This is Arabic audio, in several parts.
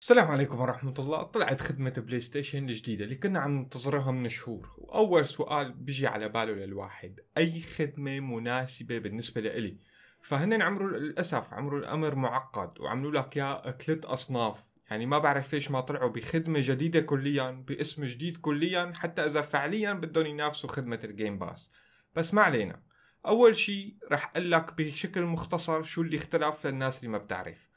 السلام عليكم ورحمة الله طلعت خدمة بلاي ستيشن الجديدة اللي كنا عم ننتظرها من شهور وأول سؤال بيجي على باله للواحد أي خدمة مناسبة بالنسبة لإلي فهن عمروا للأسف عمروا الأمر معقد وعملوا لك يا ثلاث أصناف يعني ما بعرف ليش ما طلعوا بخدمة جديدة كليا باسم جديد كليا حتى إذا فعليا بدهم ينافسوا خدمة الجيم باس بس ما علينا أول شي رح أقول لك بشكل مختصر شو اللي اختلف للناس اللي ما بتعرف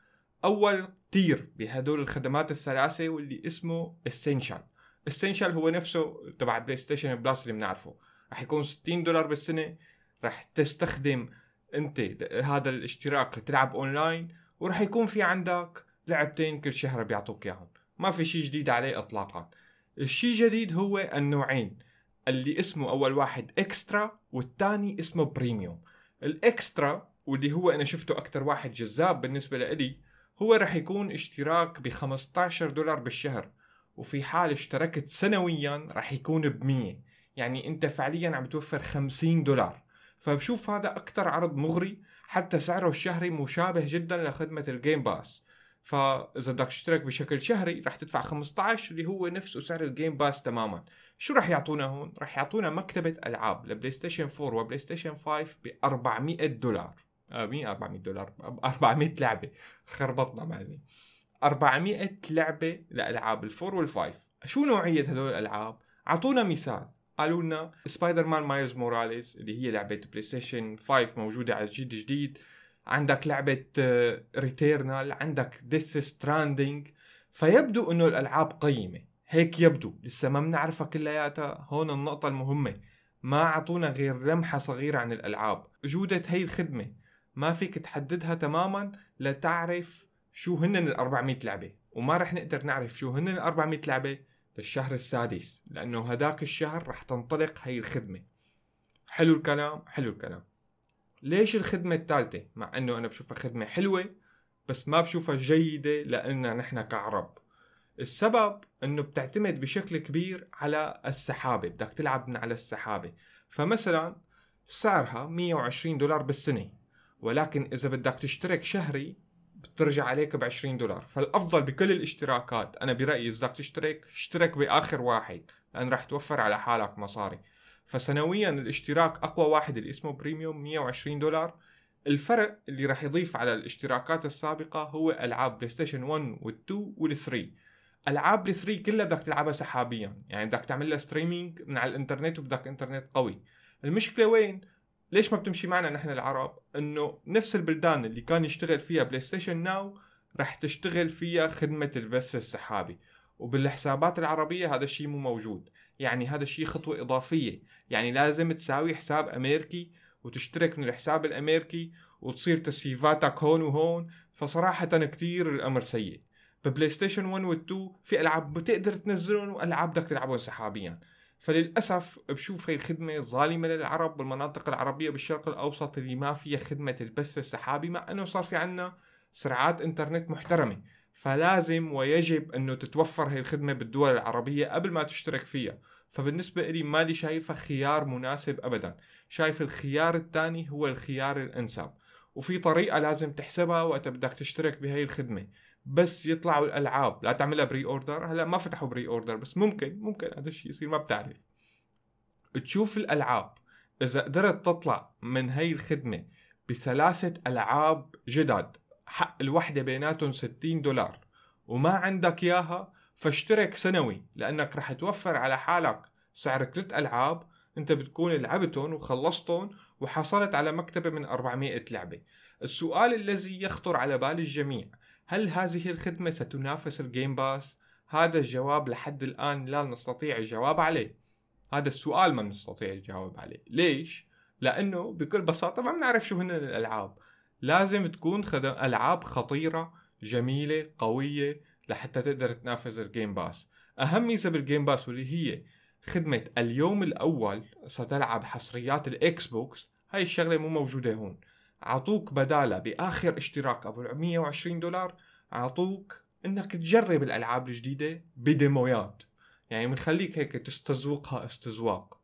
اول تير بهدول الخدمات الثلاثه واللي اسمه اسينشال اسينشال هو نفسه تبع بلاي ستيشن بلس اللي بنعرفه رح يكون 60 دولار بالسنه رح تستخدم انت هذا الاشتراك لتلعب اونلاين ورح يكون في عندك لعبتين كل شهر بيعطوك اياهم ما في شيء جديد عليه اطلاقا الشيء الجديد هو النوعين اللي اسمه اول واحد اكسترا والثاني اسمه بريميوم الاكسترا واللي هو انا شفته اكثر واحد جذاب بالنسبه لي هو رح يكون اشتراك ب 15 دولار بالشهر وفي حال اشتركت سنويا رح يكون ب 100 يعني انت فعليا عم توفر 50 دولار فبشوف هذا اكثر عرض مغري حتى سعره الشهري مشابه جدا لخدمه الجيم باس فاذا بدك تشترك بشكل شهري رح تدفع 15 اللي هو نفسه سعر الجيم باس تماما شو رح يعطونا هون رح يعطونا مكتبه العاب لبلاي ستيشن 4 وبلاي ستيشن 5 ب 400 دولار آه، مين 400 دولار 400 لعبه خربطنا معلمي 400 لعبه لالعاب الفور والفايف شو نوعيه هدول الالعاب اعطونا مثال قالوا لنا سبايدر مان مايلز موراليس اللي هي لعبه بلاي ستيشن 5 موجوده على الجيل الجديد عندك لعبه ريتيرنال آه، عندك ديث ستراندنج فيبدو انه الالعاب قيمه هيك يبدو لسه ما بنعرفها كلياتها هون النقطه المهمه ما اعطونا غير لمحه صغيره عن الالعاب جوده هي الخدمه ما فيك تحددها تماما لتعرف شو هن ال 400 لعبه وما رح نقدر نعرف شو هن ال 400 لعبه للشهر السادس لانه هداك الشهر رح تنطلق هي الخدمه حلو الكلام حلو الكلام ليش الخدمه الثالثه مع انه انا بشوفها خدمه حلوه بس ما بشوفها جيده لنا نحن كعرب السبب انه بتعتمد بشكل كبير على السحابه بدك تلعب من على السحابه فمثلا سعرها 120 دولار بالسنه ولكن اذا بدك تشترك شهري بترجع عليك ب 20 دولار فالافضل بكل الاشتراكات انا برايي اذا بدك تشترك اشترك باخر واحد لان رح توفر على حالك مصاري فسنويا الاشتراك اقوى واحد اللي اسمه بريميوم 120 دولار الفرق اللي راح يضيف على الاشتراكات السابقة هو ألعاب بلاي ستيشن 1 وال2 وال3 ألعاب ال3 كلها بدك تلعبها سحابيا يعني بدك تعمل لها ستريمينج من على الانترنت وبدك انترنت قوي المشكلة وين؟ ليش ما بتمشي معنا نحن العرب انه نفس البلدان اللي كان يشتغل فيها بلاي ستيشن ناو راح تشتغل فيها خدمة البث السحابي وبالحسابات العربية هذا الشيء مو موجود يعني هذا الشيء خطوة إضافية يعني لازم تساوي حساب أمريكي وتشترك من الحساب الأمريكي وتصير تسييفاتك هون وهون فصراحة كتير الأمر سيء ببلاي ستيشن 1 و 2 في ألعاب بتقدر تنزلهم وألعاب بدك تلعبهم سحابيا فللاسف بشوف هاي الخدمه ظالمه للعرب بالمناطق العربيه بالشرق الاوسط اللي ما فيها خدمه البث السحابي مع انه صار في عندنا سرعات انترنت محترمه فلازم ويجب انه تتوفر هاي الخدمه بالدول العربيه قبل ما تشترك فيها فبالنسبة إلي مالي شايفة خيار مناسب أبدا شايف الخيار الثاني هو الخيار الأنسب وفي طريقة لازم تحسبها وقت بدك تشترك بهي الخدمة بس يطلعوا الالعاب لا تعملها بري اوردر هلا ما فتحوا بري اوردر بس ممكن ممكن هذا الشيء يصير ما بتعرف تشوف الالعاب اذا قدرت تطلع من هاي الخدمه بثلاثه العاب جدد حق الوحده بيناتهم 60 دولار وما عندك اياها فاشترك سنوي لانك رح توفر على حالك سعر ثلاث العاب انت بتكون لعبتهم وخلصتهم وحصلت على مكتبه من 400 لعبه السؤال الذي يخطر على بال الجميع هل هذه الخدمة ستنافس الجيم باس؟ هذا الجواب لحد الآن لا نستطيع الجواب عليه هذا السؤال ما نستطيع الجواب عليه ليش؟ لأنه بكل بساطة ما بنعرف شو هن الألعاب لازم تكون خدم ألعاب خطيرة جميلة قوية لحتى تقدر تنافس الجيم باس أهم ميزة بالجيم باس واللي هي خدمة اليوم الأول ستلعب حصريات الإكس بوكس هاي الشغلة مو موجودة هون عطوك بداله باخر اشتراك ابو 120 دولار عطوك انك تجرب الالعاب الجديده بديمويات يعني بنخليك هيك تستذوقها استذواق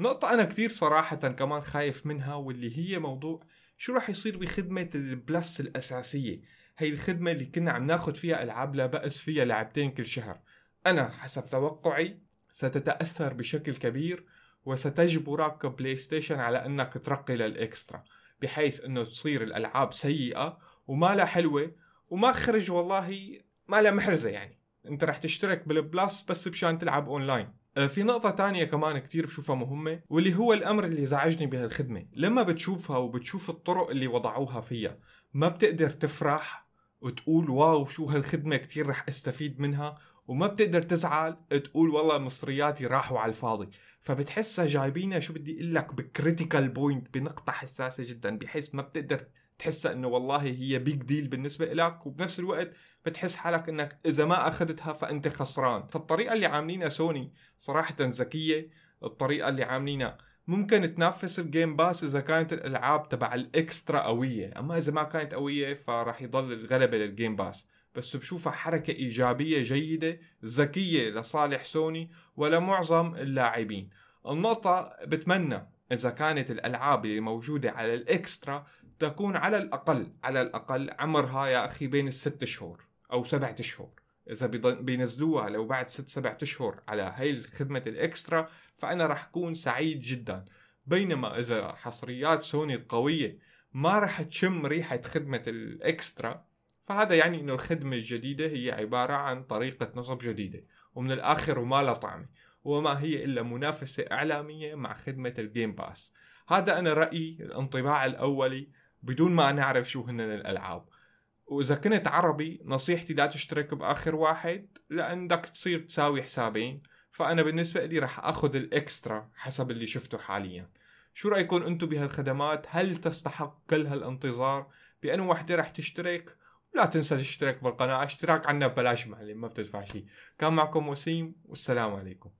نقطة أنا كثير صراحة كمان خايف منها واللي هي موضوع شو راح يصير بخدمة البلس الأساسية هي الخدمة اللي كنا عم ناخد فيها ألعاب لا بأس فيها لعبتين كل شهر أنا حسب توقعي ستتأثر بشكل كبير وستجبرك بلاي ستيشن على أنك ترقي للإكسترا بحيث انه تصير الالعاب سيئه وما لها حلوه وما خرج والله ما لها محرزه يعني انت راح تشترك بالبلاس بس بشان تلعب اونلاين آه، في نقطة تانية كمان كتير بشوفها مهمة واللي هو الأمر اللي زعجني بهالخدمة لما بتشوفها وبتشوف الطرق اللي وضعوها فيها ما بتقدر تفرح وتقول واو شو هالخدمة كتير رح استفيد منها وما بتقدر تزعل تقول والله مصرياتي راحوا على الفاضي فبتحسها جايبينها شو بدي اقول لك بكريتيكال بوينت بنقطه حساسه جدا بحيث ما بتقدر تحسها انه والله هي بيج ديل بالنسبه لك وبنفس الوقت بتحس حالك انك اذا ما اخذتها فانت خسران فالطريقه اللي عاملينها سوني صراحه ذكيه الطريقه اللي عاملينها ممكن تنافس الجيم باس اذا كانت الالعاب تبع الاكسترا قويه اما اذا ما كانت قويه فراح يضل الغلبه للجيم باس بس بشوفها حركة إيجابية جيدة ذكية لصالح سوني ولمعظم اللاعبين النقطة بتمنى إذا كانت الألعاب اللي موجودة على الإكسترا تكون على الأقل على الأقل عمرها يا أخي بين الست شهور أو سبعة شهور اذا بينزلوها لو بعد ست سبعة اشهر على هاي الخدمة الاكسترا فانا راح اكون سعيد جدا بينما اذا حصريات سوني القوية ما راح تشم ريحة خدمة الاكسترا فهذا يعني انه الخدمة الجديدة هي عبارة عن طريقة نصب جديدة ومن الاخر وما لها طعمة وما هي الا منافسة اعلامية مع خدمة الجيم باس هذا انا رأيي الانطباع الاولي بدون ما نعرف شو هن الالعاب واذا كنت عربي نصيحتي لا تشترك باخر واحد لان بدك تصير تساوي حسابين فانا بالنسبه لي رح اخذ الاكسترا حسب اللي شفته حاليا شو رايكم انتم بهالخدمات هل تستحق كل هالانتظار بانه وحده رح تشترك ولا تنسى تشترك بالقناه اشتراك عنا ببلاش معلم ما بتدفع شيء كان معكم وسيم والسلام عليكم